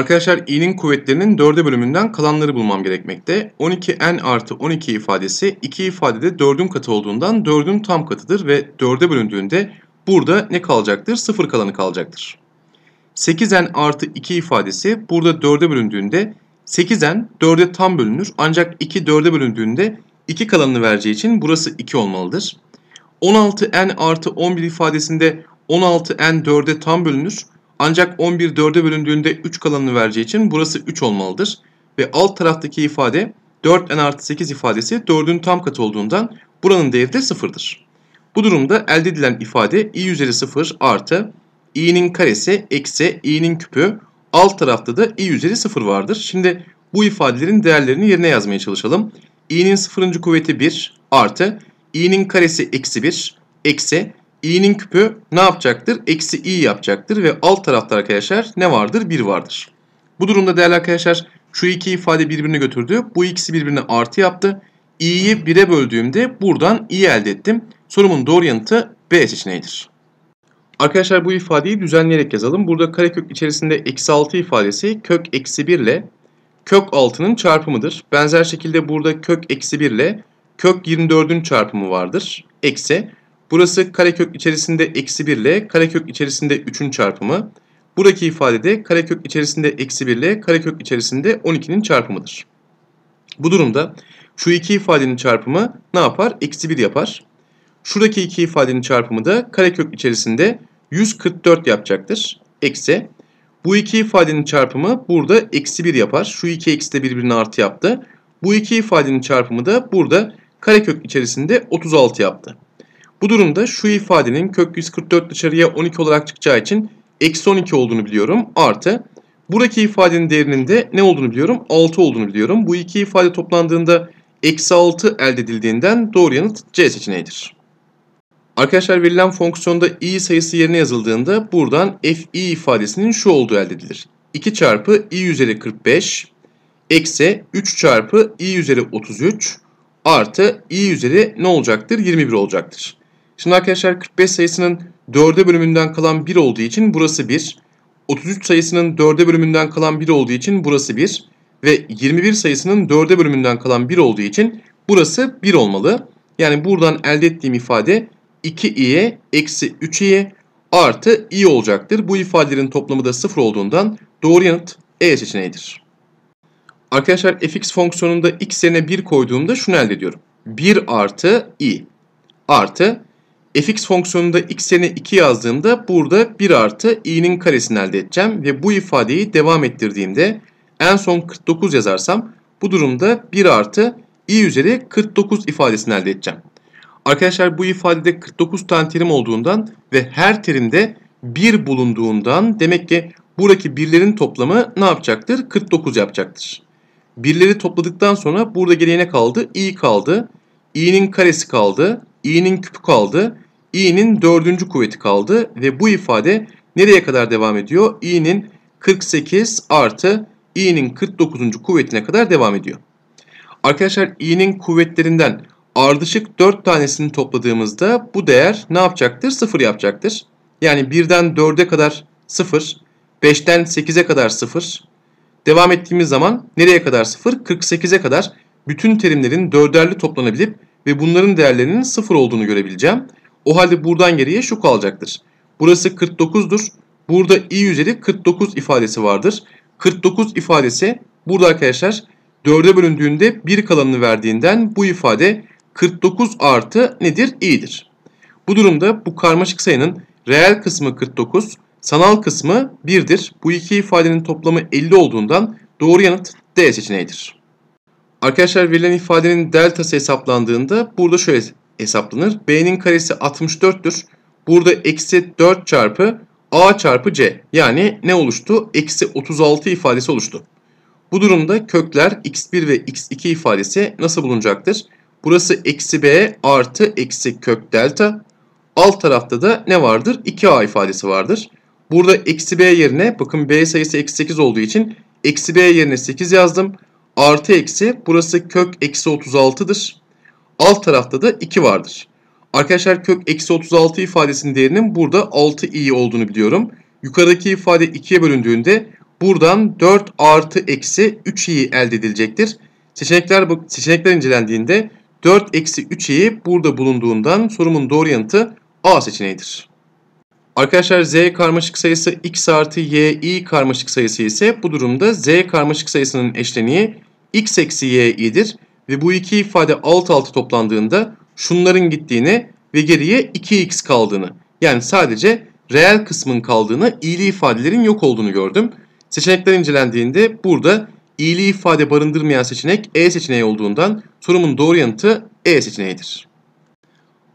Arkadaşlar i'nin kuvvetlerinin 4'e bölümünden kalanları bulmam gerekmekte. 12n artı 12 ifadesi iki ifadede 4'ün katı olduğundan 4'ün tam katıdır ve 4'e bölündüğünde burada ne kalacaktır? 0 kalanı kalacaktır. 8n artı 2 ifadesi burada 4'e bölündüğünde 8n 4'e tam bölünür ancak 2 4'e bölündüğünde 2 kalanını vereceği için burası 2 olmalıdır. 16n artı 11 ifadesinde 16n 4'e tam bölünür ancak 11 4'e bölündüğünde 3 kalanını vereceği için burası 3 olmalıdır. Ve alt taraftaki ifade 4n artı 8 ifadesi 4'ün tam katı olduğundan buranın değeri de 0'dır. Bu durumda elde edilen ifade i üzeri 0 artı i'nin karesi eksi i'nin küpü alt tarafta da i üzeri 0 vardır. Şimdi bu ifadelerin değerlerini yerine yazmaya çalışalım. i'nin 0. kuvveti 1 artı i'nin karesi eksi 1 eksi i'nin küpü ne yapacaktır? Eksi i yapacaktır ve alt tarafta arkadaşlar ne vardır? 1 vardır. Bu durumda değerli arkadaşlar şu iki ifade birbirine götürdü. Bu ikisi birbirine artı yaptı. i'yi 1'e böldüğümde buradan i elde ettim. Sorumun doğru yanıtı B seçeneğidir. Arkadaşlar bu ifadeyi düzenleyerek yazalım. Burada karekök içerisinde eksi 6 ifadesi kök eksi 1 ile kök 6'nın çarpımıdır. Benzer şekilde burada kök eksi 1 ile kök 24'ün çarpımı vardır. Eksi Burası karekök içerisinde eksi 1 ile karekök içerisinde 3'ün çarpımı. Buradaki ifade de karekök içerisinde eksi 1 ile karekök içerisinde 12'nin çarpımıdır. Bu durumda şu iki ifadenin çarpımı ne yapar? Eksi 1 yapar. Şuradaki iki ifadenin çarpımı da karekök içerisinde 144 yapacaktır. Eksi. Bu iki ifadenin çarpımı burada eksi 1 yapar. Şu iki eksi de birbirine artı yaptı. Bu iki ifadenin çarpımı da burada karekök içerisinde 36 yaptı. Bu durumda şu ifadenin kök 144 dışarıya 12 olarak çıkacağı için eksi 12 olduğunu biliyorum. Artı buradaki ifadenin değerinin de ne olduğunu biliyorum? 6 olduğunu biliyorum. Bu iki ifade toplandığında eksi 6 elde edildiğinden doğru yanıt C seçeneğidir. Arkadaşlar verilen fonksiyonda i sayısı yerine yazıldığında buradan fi ifadesinin şu olduğu elde edilir. 2 çarpı i üzeri 45 eksi 3 çarpı i üzeri 33 artı i üzeri ne olacaktır? 21 olacaktır. Şimdi arkadaşlar 45 sayısının 4'e bölümünden kalan 1 olduğu için burası 1. 33 sayısının 4'e bölümünden kalan 1 olduğu için burası 1. Ve 21 sayısının 4'e bölümünden kalan 1 olduğu için burası 1 olmalı. Yani buradan elde ettiğim ifade 2i'ye eksi 3i'ye artı i olacaktır. Bu ifadelerin toplamı da 0 olduğundan doğru yanıt E seçeneğidir. Arkadaşlar fx fonksiyonunda x yerine 1 koyduğumda şunu elde ediyorum. 1 artı i artı fx fonksiyonunda x'e 2 yazdığımda burada 1 artı i'nin karesini elde edeceğim ve bu ifadeyi devam ettirdiğimde en son 49 yazarsam bu durumda 1 artı i üzeri 49 ifadesini elde edeceğim. Arkadaşlar bu ifadede 49 tane terim olduğundan ve her terimde 1 bulunduğundan demek ki buradaki birlerin toplamı ne yapacaktır? 49 yapacaktır. Birleri topladıktan sonra burada geriye ne kaldı? i kaldı i'nin karesi kaldı, i'nin küpü kaldı, i'nin dördüncü kuvveti kaldı ve bu ifade nereye kadar devam ediyor? i'nin 48 artı i'nin 49. kuvvetine kadar devam ediyor. Arkadaşlar i'nin kuvvetlerinden ardışık 4 tanesini topladığımızda bu değer ne yapacaktır? 0 yapacaktır. Yani 1'den 4'e kadar 0, 5'ten 8'e kadar 0. Devam ettiğimiz zaman nereye kadar 0? 48'e kadar bütün terimlerin dörderli toplanabilip ve bunların değerlerinin sıfır olduğunu görebileceğim. O halde buradan geriye şu kalacaktır. Burası 49'dur. Burada i üzeri 49 ifadesi vardır. 49 ifadesi burada arkadaşlar 4'e bölündüğünde 1 kalanını verdiğinden bu ifade 49 artı nedir? i'dir. Bu durumda bu karmaşık sayının reel kısmı 49, sanal kısmı 1'dir. Bu iki ifadenin toplamı 50 olduğundan doğru yanıt D seçeneğidir. Arkadaşlar verilen ifadenin deltası hesaplandığında burada şöyle hesaplanır. B'nin karesi 64'tür. Burada eksi 4 çarpı A çarpı C. Yani ne oluştu? Eksi 36 ifadesi oluştu. Bu durumda kökler x1 ve x2 ifadesi nasıl bulunacaktır? Burası eksi b artı eksi kök delta. Alt tarafta da ne vardır? 2a ifadesi vardır. Burada eksi b yerine bakın b sayısı eksi 8 olduğu için eksi b yerine 8 yazdım artı eksi burası kök eksi 36'dır. Alt tarafta da 2 vardır. Arkadaşlar kök eksi 36 ifadesinin değerinin burada 6i olduğunu biliyorum. Yukarıdaki ifade 2'ye bölündüğünde buradan 4 artı eksi 3i'yi elde edilecektir. Seçenekler, seçenekler incelendiğinde 4 eksi 3i burada bulunduğundan sorumun doğru yanıtı A seçeneğidir. Arkadaşlar z karmaşık sayısı x artı y i karmaşık sayısı ise bu durumda z karmaşık sayısının eşleniği x eksi y i'dir. Ve bu iki ifade alt alta toplandığında şunların gittiğini ve geriye 2x kaldığını yani sadece reel kısmın kaldığını iyili ifadelerin yok olduğunu gördüm. Seçenekler incelendiğinde burada iyili ifade barındırmayan seçenek E seçeneği olduğundan sorumun doğru yanıtı E seçeneğidir.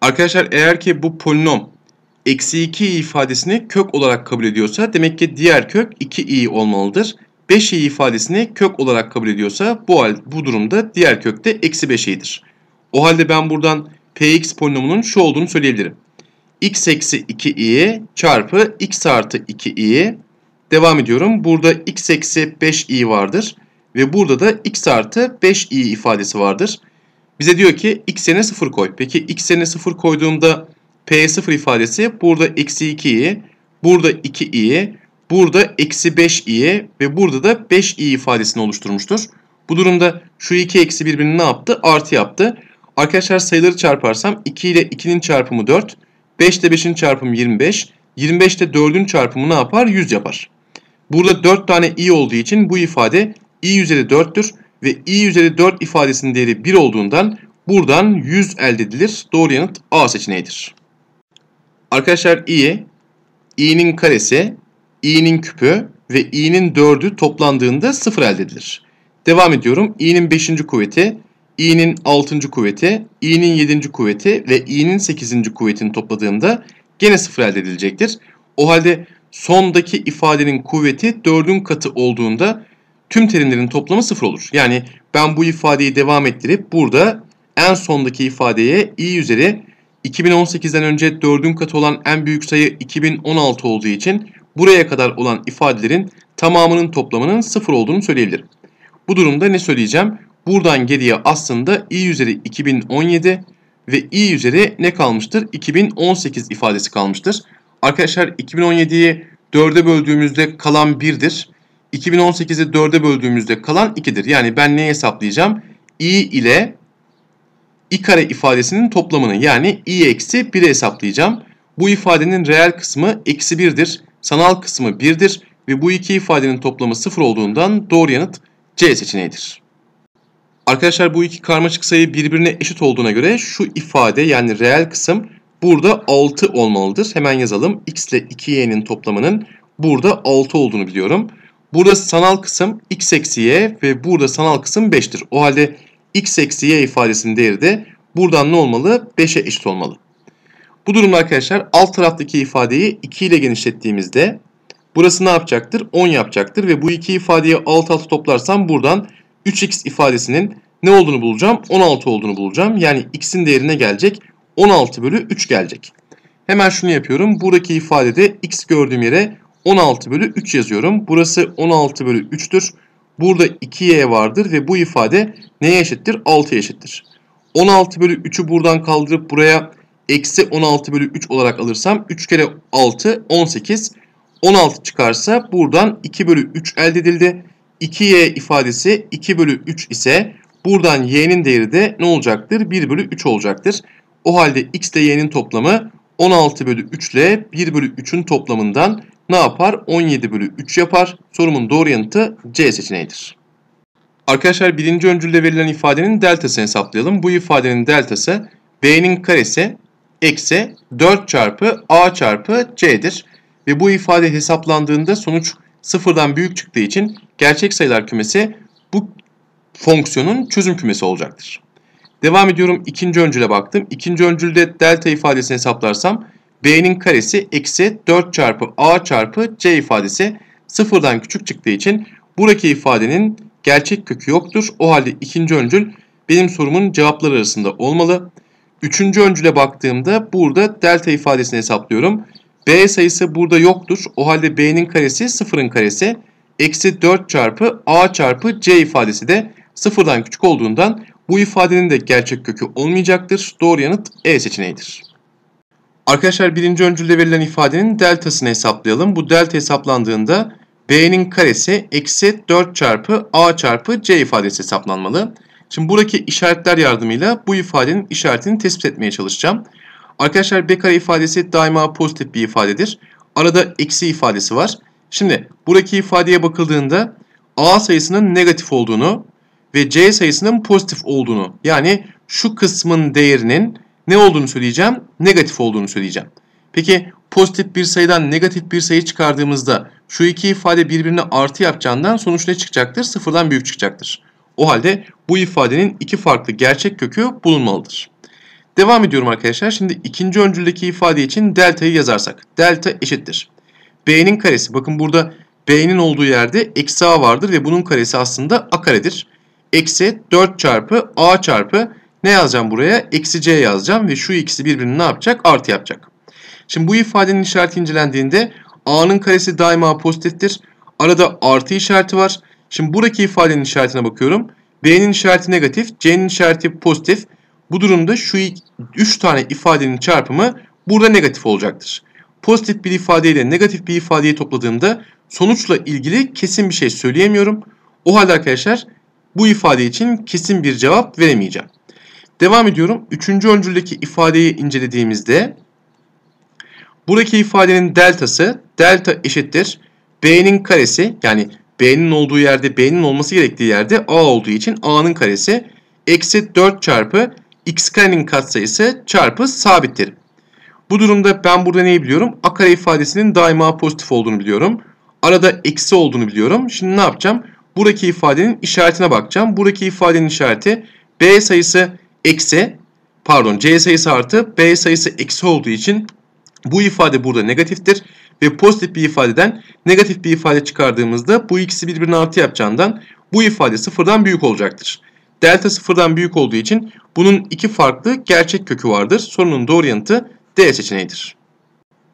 Arkadaşlar eğer ki bu polinom eksi 2 ifadesini kök olarak kabul ediyorsa demek ki diğer kök 2i olmalıdır. 5i ifadesini kök olarak kabul ediyorsa bu, hal, bu durumda diğer kök de eksi 5i'dir. O halde ben buradan px polinomunun şu olduğunu söyleyebilirim. x eksi 2i çarpı x artı 2i devam ediyorum. Burada x eksi 5i vardır ve burada da x artı 5i ifadesi vardır. Bize diyor ki x'e 0 koy. Peki x'e 0 koyduğumda P0 ifadesi burada eksi 2i, burada 2i, burada eksi 5i ve burada da 5i ifadesini oluşturmuştur. Bu durumda şu iki eksi birbirini ne yaptı? Artı yaptı. Arkadaşlar sayıları çarparsam 2 ile 2'nin çarpımı 4, 5 ile 5'in çarpımı 25, 25 ile 4'ün çarpımı ne yapar? 100 yapar. Burada 4 tane i olduğu için bu ifade i üzeri 4'tür ve i üzeri 4 ifadesinin değeri 1 olduğundan buradan 100 elde edilir. Doğru yanıt A seçeneğidir. Arkadaşlar i, i'nin karesi, i'nin küpü ve i'nin dördü toplandığında sıfır elde edilir. Devam ediyorum. i'nin beşinci kuvveti, i'nin altıncı kuvveti, i'nin yedinci kuvveti ve i'nin sekizinci kuvvetini topladığımda gene sıfır elde edilecektir. O halde sondaki ifadenin kuvveti dördün katı olduğunda tüm terimlerin toplamı sıfır olur. Yani ben bu ifadeyi devam ettirip burada en sondaki ifadeye i üzeri 2018'den önce 4'ün katı olan en büyük sayı 2016 olduğu için buraya kadar olan ifadelerin tamamının toplamının 0 olduğunu söyleyebilirim. Bu durumda ne söyleyeceğim? Buradan geriye aslında i üzeri 2017 ve i üzeri ne kalmıştır? 2018 ifadesi kalmıştır. Arkadaşlar 2017'yi 4'e böldüğümüzde kalan 1'dir. 2018'i 4'e böldüğümüzde kalan 2'dir. Yani ben neyi hesaplayacağım? i ile i kare ifadesinin toplamını yani i eksi 1'i hesaplayacağım. Bu ifadenin reel kısmı eksi 1'dir, sanal kısmı 1'dir ve bu iki ifadenin toplamı 0 olduğundan doğru yanıt C seçeneğidir. Arkadaşlar bu iki karmaşık sayı birbirine eşit olduğuna göre şu ifade yani reel kısım burada 6 olmalıdır. Hemen yazalım. X ile 2y'nin toplamının burada 6 olduğunu biliyorum. Burada sanal kısım x eksi y ve burada sanal kısım 5'tir. O halde x eksi y ifadesinin değeri de buradan ne olmalı? 5'e eşit olmalı. Bu durumda arkadaşlar alt taraftaki ifadeyi 2 ile genişlettiğimizde burası ne yapacaktır? 10 yapacaktır ve bu iki ifadeyi alt alta toplarsam buradan 3x ifadesinin ne olduğunu bulacağım? 16 olduğunu bulacağım. Yani x'in değerine gelecek 16 bölü 3 gelecek. Hemen şunu yapıyorum. Buradaki ifadede x gördüğüm yere 16 bölü 3 yazıyorum. Burası 16 bölü 3'tür. Burada 2y vardır ve bu ifade neye eşittir? 6'ya eşittir. 16 bölü 3'ü buradan kaldırıp buraya eksi 16 bölü 3 olarak alırsam 3 kere 6 18. 16 çıkarsa buradan 2 bölü 3 elde edildi. 2y ifadesi 2 bölü 3 ise buradan y'nin değeri de ne olacaktır? 1 bölü 3 olacaktır. O halde x ile y'nin toplamı 16 bölü 3 ile 1 bölü 3'ün toplamından ne yapar? 17 bölü 3 yapar. Sorumun doğru yanıtı C seçeneğidir. Arkadaşlar birinci öncülde verilen ifadenin deltasını hesaplayalım. Bu ifadenin deltası b'nin karesi eksi 4 çarpı a çarpı c'dir. Ve bu ifade hesaplandığında sonuç sıfırdan büyük çıktığı için gerçek sayılar kümesi bu fonksiyonun çözüm kümesi olacaktır. Devam ediyorum ikinci öncüle baktım. İkinci öncülde delta ifadesini hesaplarsam b'nin karesi eksi 4 çarpı a çarpı c ifadesi sıfırdan küçük çıktığı için buradaki ifadenin gerçek kökü yoktur. O halde ikinci öncül benim sorumun cevapları arasında olmalı. Üçüncü öncüle baktığımda burada delta ifadesini hesaplıyorum. B sayısı burada yoktur. O halde B'nin karesi sıfırın karesi. Eksi 4 çarpı A çarpı C ifadesi de sıfırdan küçük olduğundan bu ifadenin de gerçek kökü olmayacaktır. Doğru yanıt E seçeneğidir. Arkadaşlar birinci öncülde verilen ifadenin deltasını hesaplayalım. Bu delta hesaplandığında b'nin karesi eksi 4 çarpı a çarpı c ifadesi hesaplanmalı. Şimdi buradaki işaretler yardımıyla bu ifadenin işaretini tespit etmeye çalışacağım. Arkadaşlar b kare ifadesi daima pozitif bir ifadedir. Arada eksi ifadesi var. Şimdi buradaki ifadeye bakıldığında a sayısının negatif olduğunu ve c sayısının pozitif olduğunu yani şu kısmın değerinin ne olduğunu söyleyeceğim negatif olduğunu söyleyeceğim. Peki pozitif bir sayıdan negatif bir sayı çıkardığımızda şu iki ifade birbirine artı yapacağından sonuç ne çıkacaktır? Sıfırdan büyük çıkacaktır. O halde bu ifadenin iki farklı gerçek kökü bulunmalıdır. Devam ediyorum arkadaşlar. Şimdi ikinci öncüldeki ifade için delta'yı yazarsak. Delta eşittir. B'nin karesi. Bakın burada B'nin olduğu yerde eksi A vardır ve bunun karesi aslında A karedir. Eksi 4 çarpı A çarpı ne yazacağım buraya? Eksi C yazacağım ve şu ikisi birbirini ne yapacak? Artı yapacak. Şimdi bu ifadenin işareti incelendiğinde a'nın karesi daima pozitiftir. Arada artı işareti var. Şimdi buradaki ifadenin işaretine bakıyorum. b'nin işareti negatif, c'nin işareti pozitif. Bu durumda şu 3 tane ifadenin çarpımı burada negatif olacaktır. Pozitif bir ifadeyle negatif bir ifadeyi topladığımda sonuçla ilgili kesin bir şey söyleyemiyorum. O halde arkadaşlar bu ifade için kesin bir cevap veremeyeceğim. Devam ediyorum. Üçüncü öncüldeki ifadeyi incelediğimizde Buradaki ifadenin deltası delta eşittir b'nin karesi yani b'nin olduğu yerde b'nin olması gerektiği yerde a olduğu için a'nın karesi eksi 4 çarpı x karenin katsayısı çarpı sabittir. Bu durumda ben burada neyi biliyorum? A kare ifadesinin daima pozitif olduğunu biliyorum. Arada eksi olduğunu biliyorum. Şimdi ne yapacağım? Buradaki ifadenin işaretine bakacağım. Buradaki ifadenin işareti b sayısı eksi pardon c sayısı artı b sayısı eksi olduğu için bu ifade burada negatiftir ve pozitif bir ifadeden negatif bir ifade çıkardığımızda bu ikisi birbirine artı yapacağından bu ifade sıfırdan büyük olacaktır. Delta sıfırdan büyük olduğu için bunun iki farklı gerçek kökü vardır. Sorunun doğru yanıtı D seçeneğidir.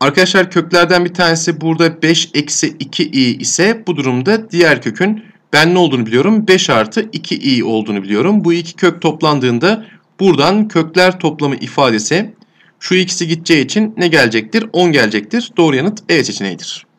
Arkadaşlar köklerden bir tanesi burada 5 eksi 2i ise bu durumda diğer kökün ben ne olduğunu biliyorum 5 artı 2i olduğunu biliyorum. Bu iki kök toplandığında buradan kökler toplamı ifadesi şu ikisi gideceği için ne gelecektir? 10 gelecektir. Doğru yanıt E seçeneğidir.